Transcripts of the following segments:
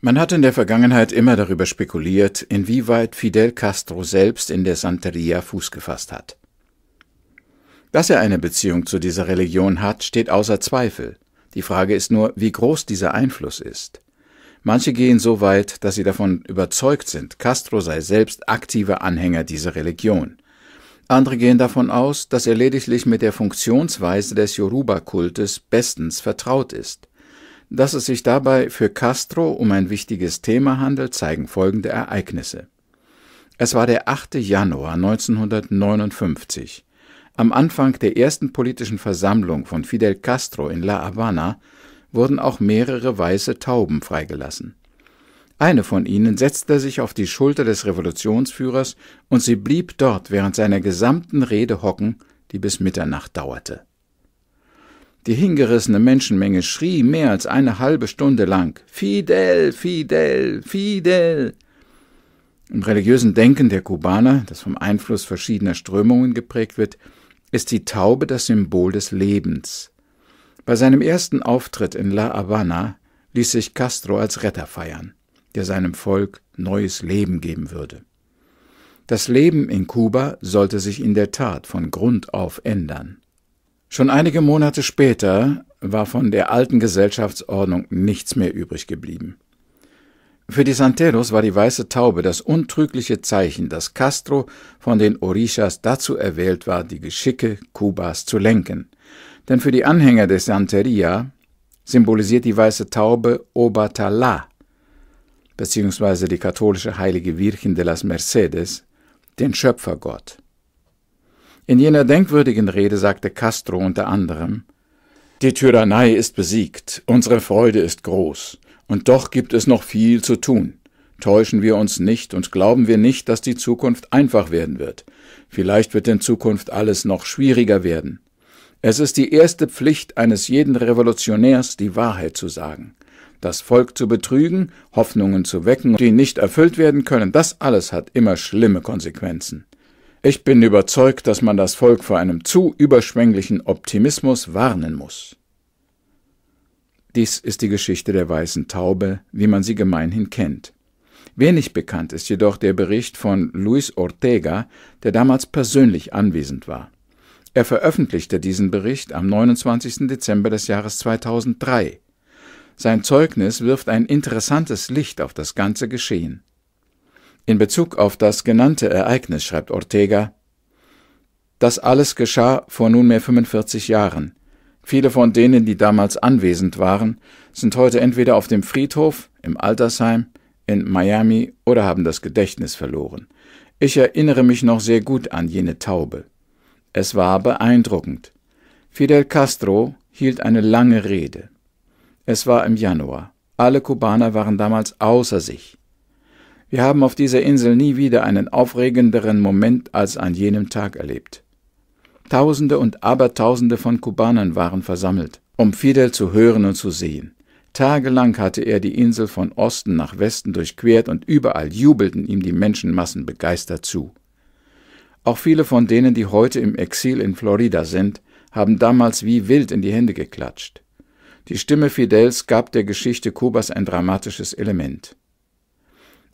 Man hat in der Vergangenheit immer darüber spekuliert, inwieweit Fidel Castro selbst in der Santeria Fuß gefasst hat. Dass er eine Beziehung zu dieser Religion hat, steht außer Zweifel. Die Frage ist nur, wie groß dieser Einfluss ist. Manche gehen so weit, dass sie davon überzeugt sind, Castro sei selbst aktiver Anhänger dieser Religion. Andere gehen davon aus, dass er lediglich mit der Funktionsweise des Yoruba-Kultes bestens vertraut ist. Dass es sich dabei für Castro um ein wichtiges Thema handelt, zeigen folgende Ereignisse. Es war der 8. Januar 1959. Am Anfang der ersten politischen Versammlung von Fidel Castro in La Habana wurden auch mehrere weiße Tauben freigelassen. Eine von ihnen setzte sich auf die Schulter des Revolutionsführers und sie blieb dort während seiner gesamten Rede hocken, die bis Mitternacht dauerte. Die hingerissene Menschenmenge schrie mehr als eine halbe Stunde lang Fidel, Fidel, Fidel. Im religiösen Denken der Kubaner, das vom Einfluss verschiedener Strömungen geprägt wird, ist die Taube das Symbol des Lebens. Bei seinem ersten Auftritt in La Habana ließ sich Castro als Retter feiern, der seinem Volk neues Leben geben würde. Das Leben in Kuba sollte sich in der Tat von Grund auf ändern. Schon einige Monate später war von der alten Gesellschaftsordnung nichts mehr übrig geblieben. Für die Santeros war die weiße Taube das untrügliche Zeichen, dass Castro von den Orishas dazu erwählt war, die Geschicke Kubas zu lenken. Denn für die Anhänger des Santeria symbolisiert die weiße Taube Obatala, beziehungsweise die katholische heilige Virgen de las Mercedes, den Schöpfergott. In jener denkwürdigen Rede sagte Castro unter anderem Die Tyrannei ist besiegt, unsere Freude ist groß, und doch gibt es noch viel zu tun. Täuschen wir uns nicht und glauben wir nicht, dass die Zukunft einfach werden wird. Vielleicht wird in Zukunft alles noch schwieriger werden. Es ist die erste Pflicht eines jeden Revolutionärs, die Wahrheit zu sagen. Das Volk zu betrügen, Hoffnungen zu wecken, die nicht erfüllt werden können, das alles hat immer schlimme Konsequenzen. Ich bin überzeugt, dass man das Volk vor einem zu überschwänglichen Optimismus warnen muss. Dies ist die Geschichte der weißen Taube, wie man sie gemeinhin kennt. Wenig bekannt ist jedoch der Bericht von Luis Ortega, der damals persönlich anwesend war. Er veröffentlichte diesen Bericht am 29. Dezember des Jahres 2003. Sein Zeugnis wirft ein interessantes Licht auf das ganze Geschehen. In Bezug auf das genannte Ereignis schreibt Ortega, das alles geschah vor nunmehr 45 Jahren. Viele von denen, die damals anwesend waren, sind heute entweder auf dem Friedhof, im Altersheim, in Miami oder haben das Gedächtnis verloren. Ich erinnere mich noch sehr gut an jene Taube. Es war beeindruckend. Fidel Castro hielt eine lange Rede. Es war im Januar. Alle Kubaner waren damals außer sich. Wir haben auf dieser Insel nie wieder einen aufregenderen Moment als an jenem Tag erlebt. Tausende und Abertausende von Kubanern waren versammelt, um Fidel zu hören und zu sehen. Tagelang hatte er die Insel von Osten nach Westen durchquert und überall jubelten ihm die Menschenmassen begeistert zu. Auch viele von denen, die heute im Exil in Florida sind, haben damals wie wild in die Hände geklatscht. Die Stimme Fidels gab der Geschichte Kubas ein dramatisches Element.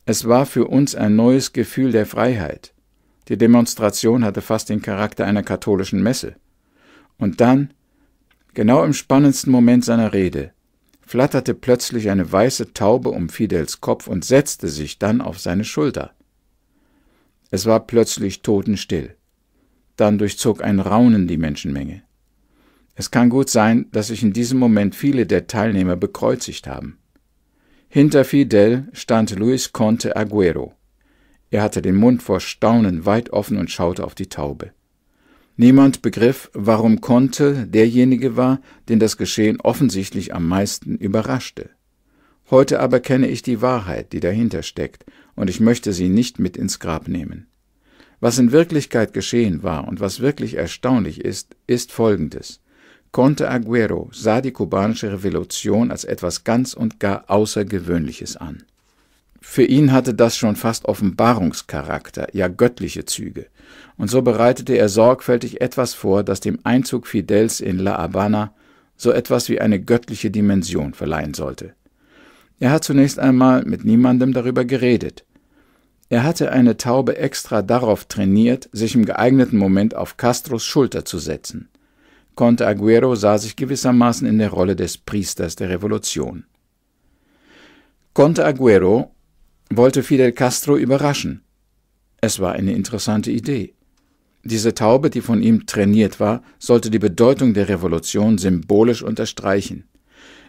Es war für uns ein neues Gefühl der Freiheit. Die Demonstration hatte fast den Charakter einer katholischen Messe. Und dann, genau im spannendsten Moment seiner Rede, flatterte plötzlich eine weiße Taube um Fidels Kopf und setzte sich dann auf seine Schulter. Es war plötzlich totenstill. Dann durchzog ein Raunen die Menschenmenge. Es kann gut sein, dass sich in diesem Moment viele der Teilnehmer bekreuzigt haben. Hinter Fidel stand Luis Conte Aguero. Er hatte den Mund vor Staunen weit offen und schaute auf die Taube. Niemand begriff, warum Conte derjenige war, den das Geschehen offensichtlich am meisten überraschte. Heute aber kenne ich die Wahrheit, die dahinter steckt, und ich möchte sie nicht mit ins Grab nehmen. Was in Wirklichkeit geschehen war und was wirklich erstaunlich ist, ist Folgendes. Conte Aguero sah die kubanische Revolution als etwas ganz und gar Außergewöhnliches an. Für ihn hatte das schon fast Offenbarungscharakter, ja göttliche Züge, und so bereitete er sorgfältig etwas vor, das dem Einzug Fidels in La Habana so etwas wie eine göttliche Dimension verleihen sollte. Er hat zunächst einmal mit niemandem darüber geredet. Er hatte eine Taube extra darauf trainiert, sich im geeigneten Moment auf Castros Schulter zu setzen. Conte Aguero sah sich gewissermaßen in der Rolle des Priesters der Revolution. Conte Aguero wollte Fidel Castro überraschen. Es war eine interessante Idee. Diese Taube, die von ihm trainiert war, sollte die Bedeutung der Revolution symbolisch unterstreichen.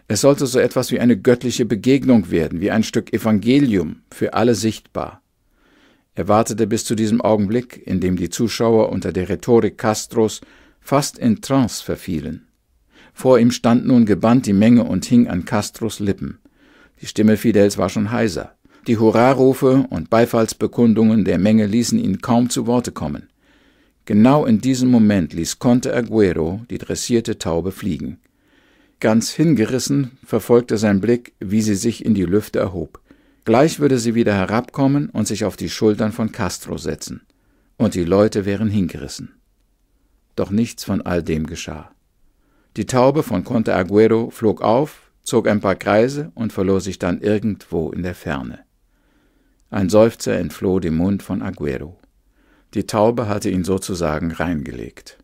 Es sollte so etwas wie eine göttliche Begegnung werden, wie ein Stück Evangelium, für alle sichtbar. Er wartete bis zu diesem Augenblick, in dem die Zuschauer unter der Rhetorik Castros fast in Trance verfielen. Vor ihm stand nun gebannt die Menge und hing an Castros Lippen. Die Stimme Fidels war schon heiser. Die Hurrarufe und Beifallsbekundungen der Menge ließen ihn kaum zu Worte kommen. Genau in diesem Moment ließ Conte Aguero die dressierte Taube fliegen. Ganz hingerissen verfolgte sein Blick, wie sie sich in die Lüfte erhob. Gleich würde sie wieder herabkommen und sich auf die Schultern von Castro setzen. Und die Leute wären hingerissen doch nichts von all dem geschah. Die Taube von Conte Agüero flog auf, zog ein paar Kreise und verlor sich dann irgendwo in der Ferne. Ein Seufzer entfloh dem Mund von Agüero. Die Taube hatte ihn sozusagen reingelegt.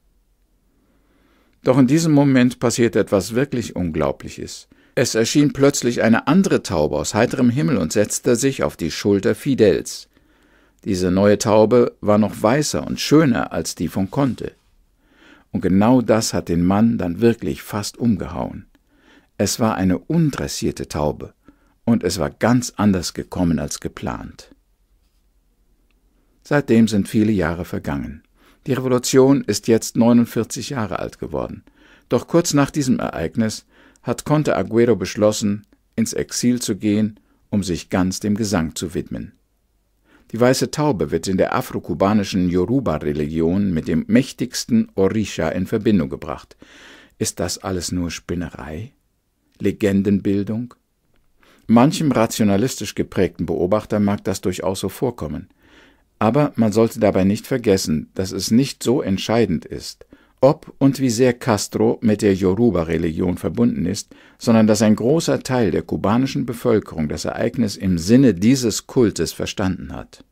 Doch in diesem Moment passierte etwas wirklich Unglaubliches. Es erschien plötzlich eine andere Taube aus heiterem Himmel und setzte sich auf die Schulter Fidels. Diese neue Taube war noch weißer und schöner als die von Conte. Und genau das hat den Mann dann wirklich fast umgehauen. Es war eine undressierte Taube, und es war ganz anders gekommen als geplant. Seitdem sind viele Jahre vergangen. Die Revolution ist jetzt 49 Jahre alt geworden. Doch kurz nach diesem Ereignis hat Conte Aguero beschlossen, ins Exil zu gehen, um sich ganz dem Gesang zu widmen. Die weiße Taube wird in der afrokubanischen Yoruba-Religion mit dem mächtigsten Orisha in Verbindung gebracht. Ist das alles nur Spinnerei? Legendenbildung? Manchem rationalistisch geprägten Beobachter mag das durchaus so vorkommen. Aber man sollte dabei nicht vergessen, dass es nicht so entscheidend ist, ob und wie sehr Castro mit der Yoruba-Religion verbunden ist, sondern dass ein großer Teil der kubanischen Bevölkerung das Ereignis im Sinne dieses Kultes verstanden hat